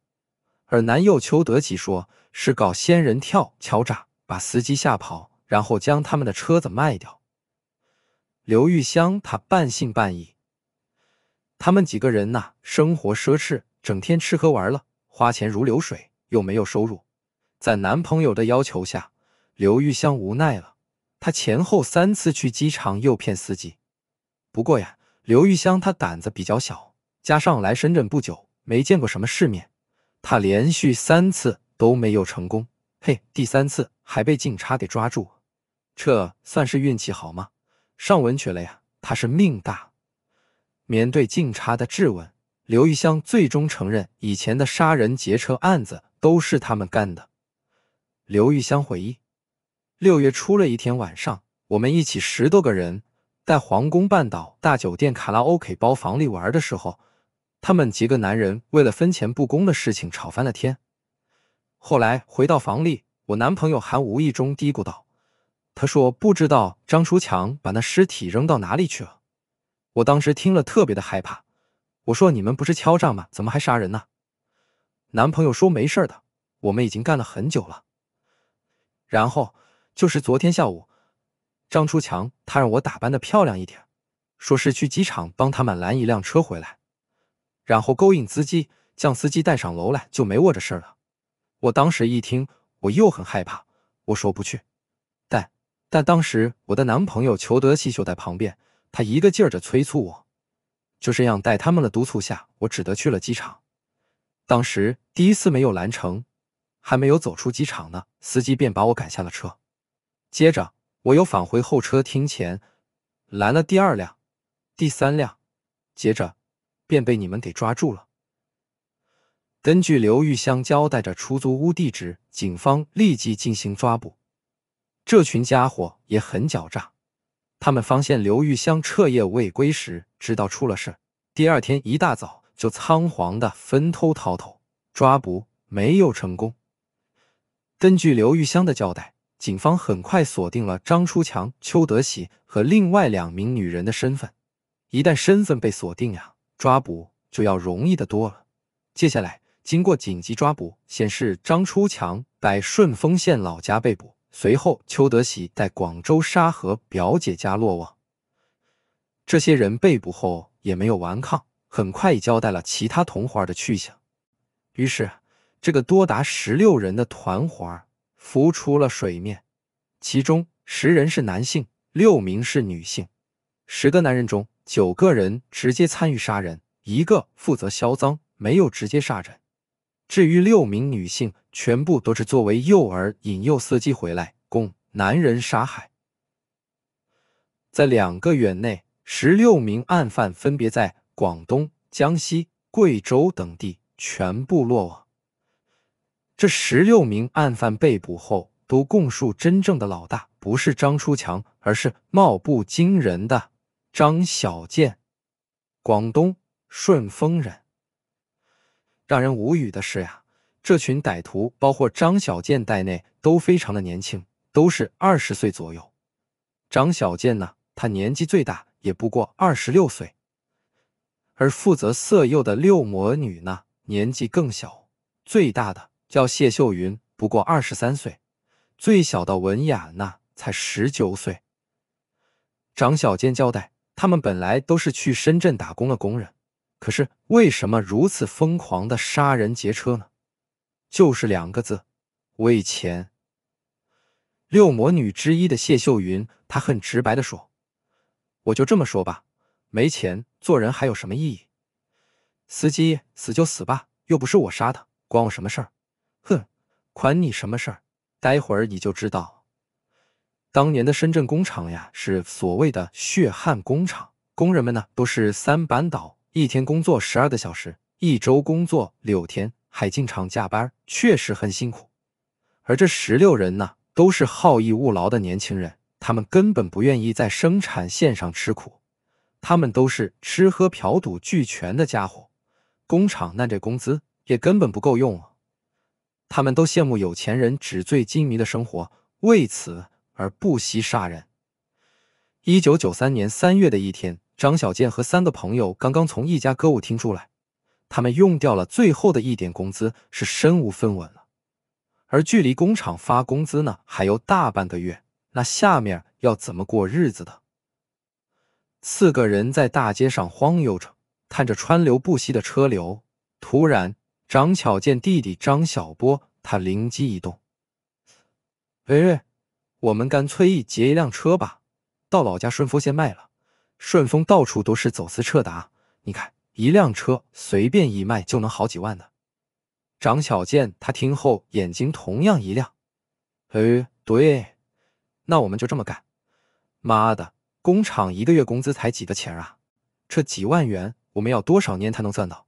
而男友邱德吉说是搞仙人跳敲诈，把司机吓跑，然后将他们的车子卖掉。刘玉香她半信半疑。他们几个人呐，生活奢侈，整天吃喝玩乐，花钱如流水，又没有收入。在男朋友的要求下，刘玉香无奈了，她前后三次去机场诱骗司机。不过呀。刘玉香她胆子比较小，加上来深圳不久，没见过什么世面，她连续三次都没有成功。嘿，第三次还被警察给抓住，这算是运气好吗？上文曲了呀，他是命大。面对警察的质问，刘玉香最终承认，以前的杀人劫车案子都是他们干的。刘玉香回忆，六月初了一天晚上，我们一起十多个人。在皇宫半岛大酒店卡拉 OK 包房里玩的时候，他们几个男人为了分钱不公的事情吵翻了天。后来回到房里，我男朋友还无意中嘀咕道：“他说不知道张书强把那尸体扔到哪里去了。”我当时听了特别的害怕，我说：“你们不是敲诈吗？怎么还杀人呢？”男朋友说：“没事的，我们已经干了很久了。”然后就是昨天下午。张出强，他让我打扮的漂亮一点，说是去机场帮他们拦一辆车回来，然后勾引司机，将司机带上楼来，就没我这事了。我当时一听，我又很害怕，我说不去。但但当时我的男朋友裘德西就在旁边，他一个劲儿的催促我。就这样，在他们的督促下，我只得去了机场。当时第一次没有拦成，还没有走出机场呢，司机便把我赶下了车，接着。我又返回候车厅前，拦了第二辆、第三辆，接着便被你们给抓住了。根据刘玉香交代的出租屋地址，警方立即进行抓捕。这群家伙也很狡诈，他们发现刘玉香彻夜未归时，知道出了事第二天一大早就仓皇的分头逃走。抓捕没有成功。根据刘玉香的交代。警方很快锁定了张初强、邱德喜和另外两名女人的身份。一旦身份被锁定呀，抓捕就要容易的多了。接下来，经过紧急抓捕，显示张初强在顺丰县老家被捕，随后邱德喜在广州沙河表姐家落网。这些人被捕后也没有顽抗，很快交代了其他同伙的去向。于是，这个多达十六人的团伙浮出了水面，其中十人是男性，六名是女性。十个男人中，九个人直接参与杀人，一个负责销赃，没有直接杀人。至于六名女性，全部都是作为诱饵引诱司机回来，供男人杀害。在两个月内，十六名案犯分别在广东、江西、贵州等地全部落网。这十六名案犯被捕后都供述，真正的老大不是张初强，而是貌不惊人的张小建，广东顺风人。让人无语的是呀，这群歹徒包括张小建在内都非常的年轻，都是二十岁左右。张小建呢，他年纪最大，也不过二十六岁。而负责色诱的六魔女呢，年纪更小，最大的。叫谢秀云，不过二十三岁，最小的文雅娜才十九岁。张小坚交代，他们本来都是去深圳打工的工人，可是为什么如此疯狂的杀人劫车呢？就是两个字，为钱。六魔女之一的谢秀云，她很直白的说：“我就这么说吧，没钱，做人还有什么意义？司机死就死吧，又不是我杀的，关我什么事儿？”管你什么事儿，待会儿你就知道。当年的深圳工厂呀，是所谓的血汗工厂，工人们呢都是三班倒，一天工作十二个小时，一周工作六天，还经常加班，确实很辛苦。而这十六人呢，都是好逸恶劳的年轻人，他们根本不愿意在生产线上吃苦，他们都是吃喝嫖赌俱全的家伙，工厂那这工资也根本不够用啊。他们都羡慕有钱人纸醉金迷的生活，为此而不惜杀人。一九九三年三月的一天，张小建和三个朋友刚刚从一家歌舞厅出来，他们用掉了最后的一点工资，是身无分文了。而距离工厂发工资呢，还有大半个月，那下面要怎么过日子的？四个人在大街上晃悠着，看着川流不息的车流，突然。张巧见弟弟张小波，他灵机一动：“瑞，我们干脆一劫一辆车吧，到老家顺丰先卖了。顺丰到处都是走私车达，你看一辆车随便一卖就能好几万呢。”张巧见他听后眼睛同样一亮：“哎，对，那我们就这么干。妈的，工厂一个月工资才几个钱啊，这几万元我们要多少年才能赚到？”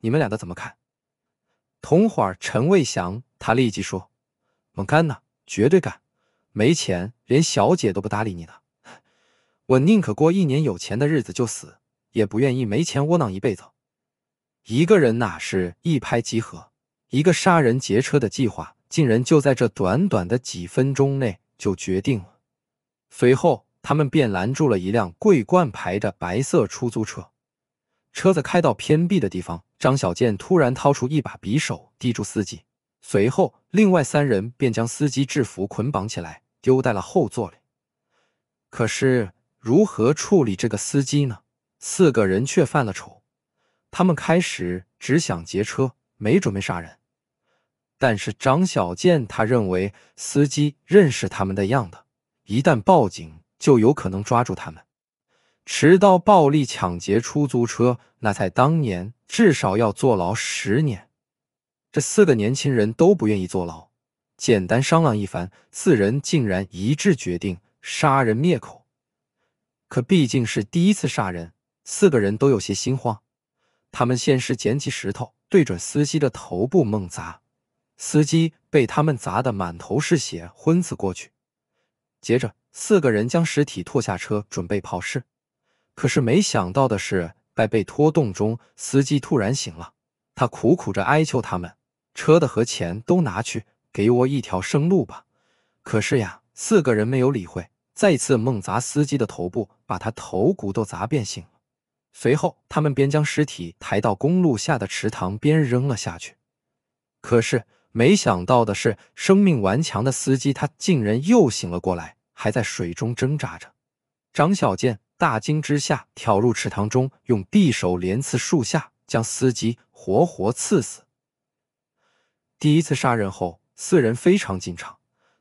你们两个怎么看？同伙陈卫祥，他立即说：“我干呢，绝对干！没钱，连小姐都不搭理你呢。我宁可过一年有钱的日子就死，也不愿意没钱窝囊一辈子。”一个人哪是一拍即合？一个杀人劫车的计划，竟然就在这短短的几分钟内就决定了。随后，他们便拦住了一辆桂冠牌的白色出租车。车子开到偏僻的地方，张小健突然掏出一把匕首，抵住司机。随后，另外三人便将司机制服、捆绑起来，丢在了后座里。可是，如何处理这个司机呢？四个人却犯了愁。他们开始只想劫车，没准备杀人。但是，张小健他认为司机认识他们的样子，一旦报警，就有可能抓住他们。持刀暴力抢劫出租车，那在当年至少要坐牢十年。这四个年轻人都不愿意坐牢，简单商量一番，四人竟然一致决定杀人灭口。可毕竟是第一次杀人，四个人都有些心慌。他们先是捡起石头，对准司机的头部猛砸，司机被他们砸得满头是血，昏死过去。接着，四个人将尸体拖下车，准备抛尸。可是没想到的是，在被拖动中，司机突然醒了，他苦苦着哀求他们：“车的和钱都拿去，给我一条生路吧。”可是呀，四个人没有理会，再次猛砸司机的头部，把他头骨都砸变形了。随后，他们便将尸体抬到公路下的池塘边扔了下去。可是没想到的是，生命顽强的司机他竟然又醒了过来，还在水中挣扎着。张小健。大惊之下，跳入池塘中，用匕首连刺数下，将司机活活刺死。第一次杀人后，四人非常紧张，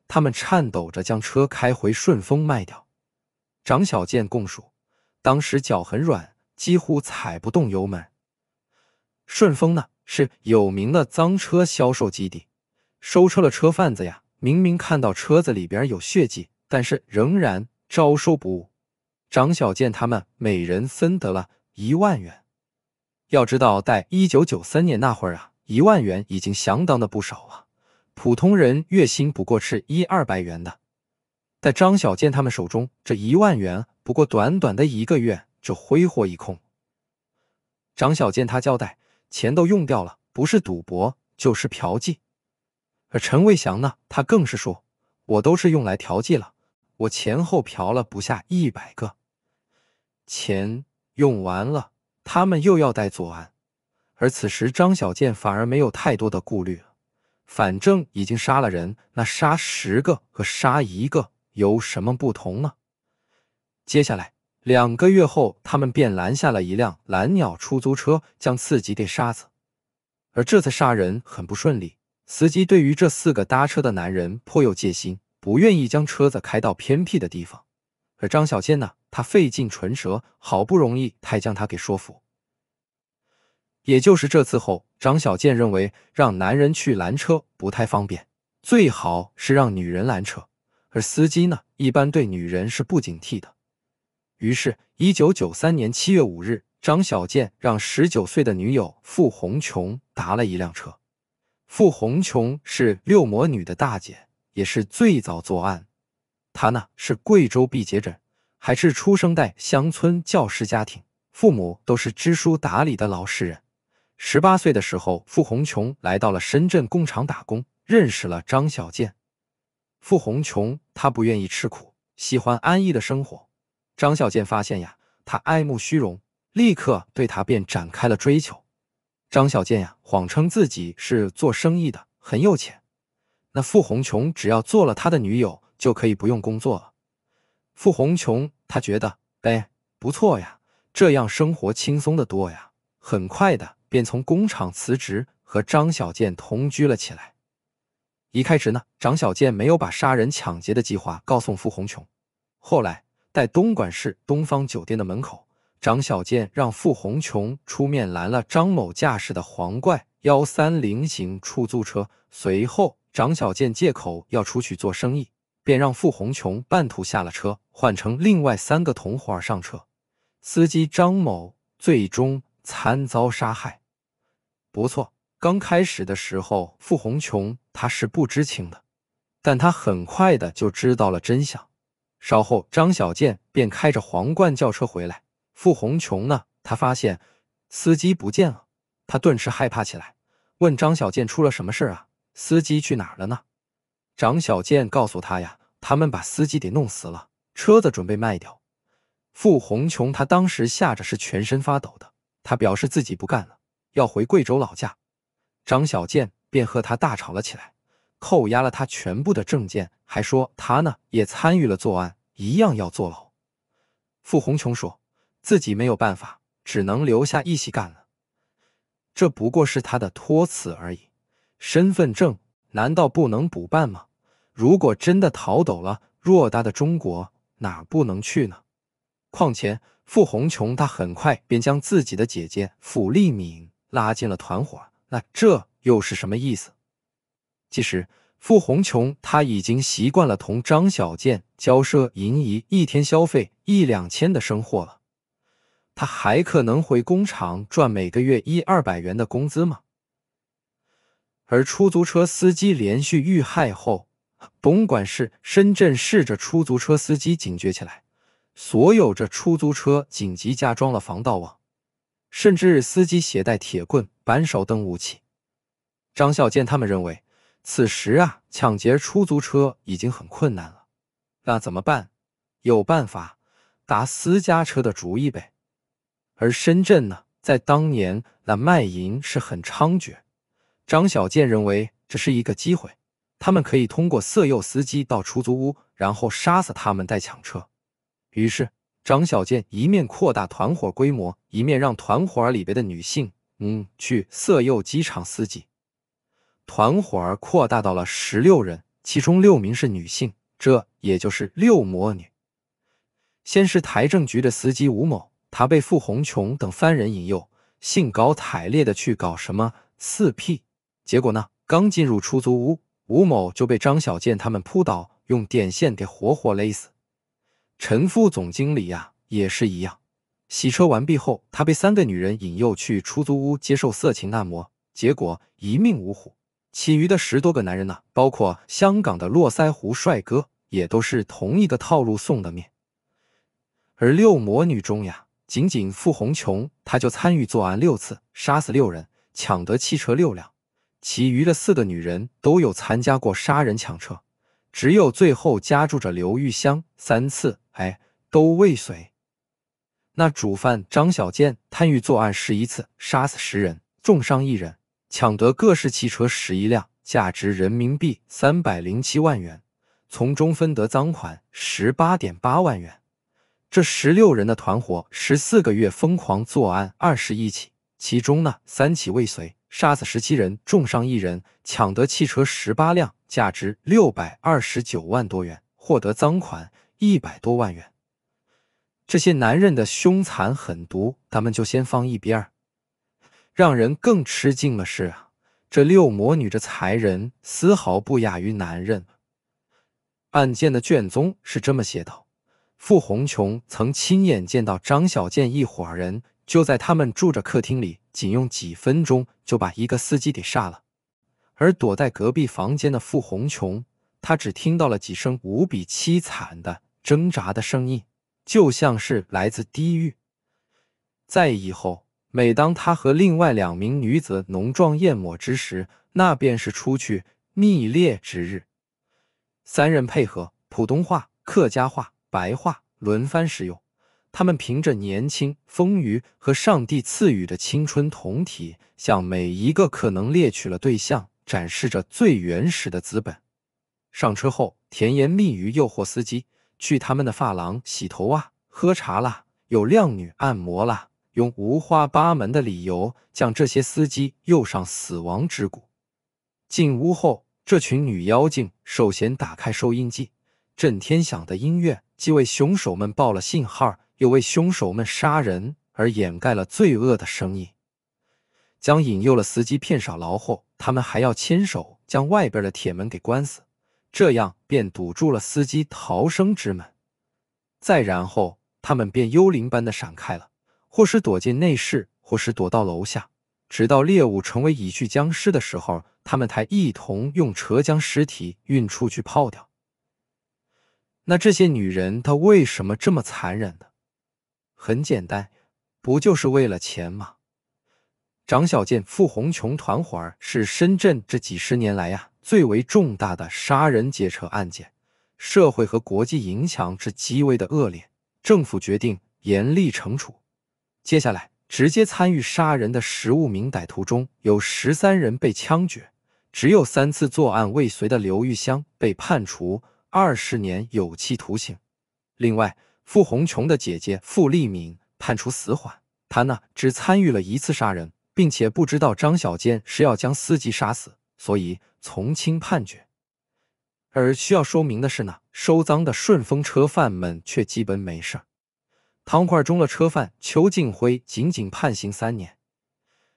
他们颤抖着将车开回顺丰卖掉。张小建供述，当时脚很软，几乎踩不动油门。顺丰呢是有名的赃车销售基地，收车的车贩子呀，明明看到车子里边有血迹，但是仍然招收不误。张小健他们每人分得了一万元。要知道，在一九九三年那会儿啊，一万元已经相当的不少了。普通人月薪不过是一二百元的，在张小健他们手中，这一万元不过短短的一个月就挥霍一空。张小健他交代，钱都用掉了，不是赌博就是嫖妓。而陈卫祥呢，他更是说：“我都是用来嫖妓了。”我前后嫖了不下一百个，钱用完了，他们又要带作案。而此时张小健反而没有太多的顾虑了，反正已经杀了人，那杀十个和杀一个有什么不同呢？接下来两个月后，他们便拦下了一辆蓝鸟出租车，将自己给杀死。而这次杀人很不顺利，司机对于这四个搭车的男人颇有戒心。不愿意将车子开到偏僻的地方，而张小建呢，他费尽唇舌，好不容易才将他给说服。也就是这次后，张小健认为让男人去拦车不太方便，最好是让女人拦车。而司机呢，一般对女人是不警惕的。于是，一九九三年七月五日，张小健让十九岁的女友傅红琼搭了一辆车。傅红琼是六魔女的大姐。也是最早作案，他呢是贵州毕节人，还是出生在乡村教师家庭，父母都是知书达理的老实人。十八岁的时候，傅红琼来到了深圳工厂打工，认识了张小建。傅红琼他不愿意吃苦，喜欢安逸的生活。张小建发现呀，他爱慕虚荣，立刻对他便展开了追求。张小建呀，谎称自己是做生意的，很有钱。那傅红琼只要做了他的女友，就可以不用工作了。傅红琼他觉得，哎，不错呀，这样生活轻松的多呀。很快的便从工厂辞职，和张小健同居了起来。一开始呢，张小健没有把杀人抢劫的计划告诉傅红琼。后来，在东莞市东方酒店的门口，张小健让傅红琼出面拦了张某驾驶的黄怪幺三零型出租车，随后。张小健借口要出去做生意，便让傅红琼半途下了车，换成另外三个同伙上车。司机张某最终惨遭杀害。不错，刚开始的时候，傅红琼他是不知情的，但他很快的就知道了真相。稍后，张小健便开着皇冠轿车回来。傅红琼呢，他发现司机不见了，他顿时害怕起来，问张小健出了什么事啊？司机去哪了呢？张小建告诉他呀，他们把司机给弄死了，车子准备卖掉。傅红琼他当时吓着是全身发抖的，他表示自己不干了，要回贵州老家。张小建便和他大吵了起来，扣押了他全部的证件，还说他呢也参与了作案，一样要坐牢。傅红琼说自己没有办法，只能留下一起干了，这不过是他的托词而已。身份证难道不能补办吗？如果真的逃走了，偌大的中国哪不能去呢？况且傅红琼她很快便将自己的姐姐傅丽敏拉进了团伙，那这又是什么意思？其实傅红琼她已经习惯了同张小建交涉淫疑，一天消费一两千的生活了，他还可能回工厂赚每个月一二百元的工资吗？而出租车司机连续遇害后，甭管是深圳市这出租车司机警觉起来，所有这出租车紧急加装了防盗网，甚至司机携带铁棍、扳手等武器。张孝建他们认为，此时啊，抢劫出租车已经很困难了，那怎么办？有办法，打私家车的主意呗。而深圳呢，在当年那卖淫是很猖獗。张小建认为这是一个机会，他们可以通过色诱司机到出租屋，然后杀死他们再抢车。于是张小建一面扩大团伙规模，一面让团伙里边的女性嗯去色诱机场司机。团伙儿扩大到了十六人，其中六名是女性，这也就是六魔女。先是台政局的司机吴某，他被傅红琼等三人引诱，兴高采烈的去搞什么四 P。结果呢？刚进入出租屋，吴某就被张小建他们扑倒，用电线给活活勒死。陈副总经理呀，也是一样。洗车完毕后，他被三个女人引诱去出租屋接受色情按摩，结果一命呜呼。其余的十多个男人呢，包括香港的络腮胡帅哥，也都是同一个套路送的命。而六魔女中呀，仅仅傅红琼，她就参与作案六次，杀死六人，抢得汽车六辆。其余的四个女人都有参加过杀人抢车，只有最后加注着刘玉香三次，哎，都未遂。那主犯张小建贪欲作案十一次，杀死十人，重伤一人，抢得各式汽车十一辆，价值人民币三百零七万元，从中分得赃款十八点八万元。这十六人的团伙十四个月疯狂作案二十一起，其中呢三起未遂。杀死十七人，重伤一人，抢得汽车十八辆，价值六百二十九万多元，获得赃款一百多万元。这些男人的凶残狠毒，咱们就先放一边儿。让人更吃惊的是这六魔女这才人丝毫不亚于男人。案件的卷宗是这么写的：傅红琼曾亲眼见到张小建一伙人。就在他们住着客厅里，仅用几分钟就把一个司机给杀了。而躲在隔壁房间的傅红琼，她只听到了几声无比凄惨的挣扎的声音，就像是来自地狱。在以后，每当他和另外两名女子浓妆艳抹之时，那便是出去密猎之日。三人配合，普通话、客家话、白话轮番使用。他们凭着年轻、丰腴和上帝赐予的青春同体，向每一个可能猎取了对象，展示着最原始的资本。上车后，甜言蜜语诱惑司机去他们的发廊洗头啊、喝茶啦、有靓女按摩啦，用五花八门的理由将这些司机诱上死亡之谷。进屋后，这群女妖精首先打开收音机，震天响的音乐即为凶手们报了信号。又为凶手们杀人而掩盖了罪恶的声音，将引诱了司机骗上牢后，他们还要亲手将外边的铁门给关死，这样便堵住了司机逃生之门。再然后，他们便幽灵般的闪开了，或是躲进内室，或是躲到楼下，直到猎物成为一具僵尸的时候，他们才一同用车将尸体运出去泡掉。那这些女人她为什么这么残忍呢？很简单，不就是为了钱吗？张小健、傅红琼团伙儿是深圳这几十年来呀最为重大的杀人劫车案件，社会和国际影响是极为的恶劣。政府决定严厉惩处。接下来，直接参与杀人的十五名歹徒中有十三人被枪决，只有三次作案未遂的刘玉香被判处二十年有期徒刑。另外。傅红琼的姐姐傅利敏判处死缓，他呢只参与了一次杀人，并且不知道张小坚是要将司机杀死，所以从轻判决。而需要说明的是呢，收赃的顺风车贩们却基本没事汤块中的车贩邱进辉仅仅判刑三年。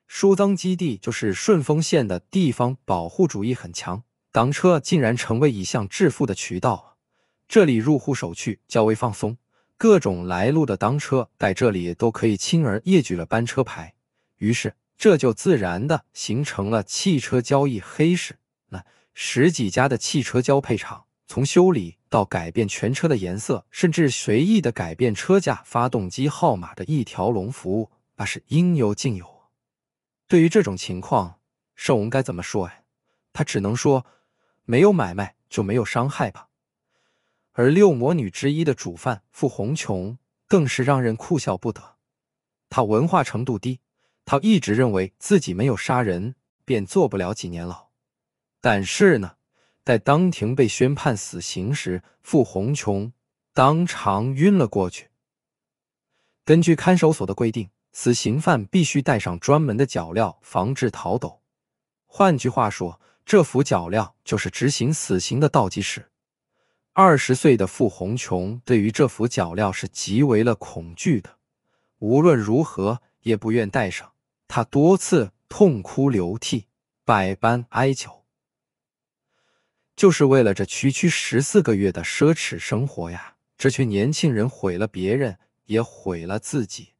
收赃基地就是顺丰县的地方保护主义很强，挡车竟然成为一项致富的渠道这里入户手续较为放松。各种来路的当车在这里都可以轻而易举的搬车牌，于是这就自然的形成了汽车交易黑市。那十几家的汽车交配厂，从修理到改变全车的颜色，甚至随意的改变车架、发动机号码的一条龙服务，那是应有尽有。对于这种情况，圣文该怎么说呀？他只能说，没有买卖就没有伤害吧。而六魔女之一的主犯傅红琼更是让人哭笑不得。他文化程度低，他一直认为自己没有杀人，便坐不了几年牢。但是呢，待当庭被宣判死刑时，傅红琼当场晕了过去。根据看守所的规定，死刑犯必须戴上专门的脚镣，防止逃走。换句话说，这副脚镣就是执行死刑的倒计时。二十岁的傅红琼对于这副脚镣是极为了恐惧的，无论如何也不愿戴上。他多次痛哭流涕，百般哀求，就是为了这区区十四个月的奢侈生活呀！这群年轻人毁了别人，也毁了自己。